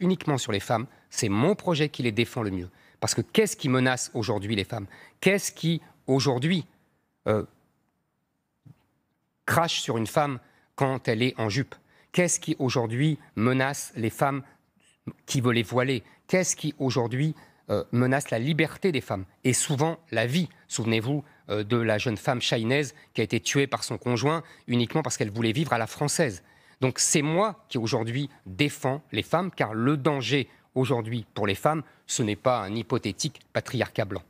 uniquement sur les femmes, c'est mon projet qui les défend le mieux. Parce que qu'est-ce qui menace aujourd'hui les femmes Qu'est-ce qui, aujourd'hui, euh, crache sur une femme quand elle est en jupe Qu'est-ce qui, aujourd'hui, menace les femmes qui veulent les voiler Qu'est-ce qui, aujourd'hui, euh, menace la liberté des femmes et souvent la vie Souvenez-vous euh, de la jeune femme chinaise qui a été tuée par son conjoint uniquement parce qu'elle voulait vivre à la française. Donc c'est moi qui aujourd'hui défends les femmes, car le danger aujourd'hui pour les femmes, ce n'est pas un hypothétique patriarcat blanc.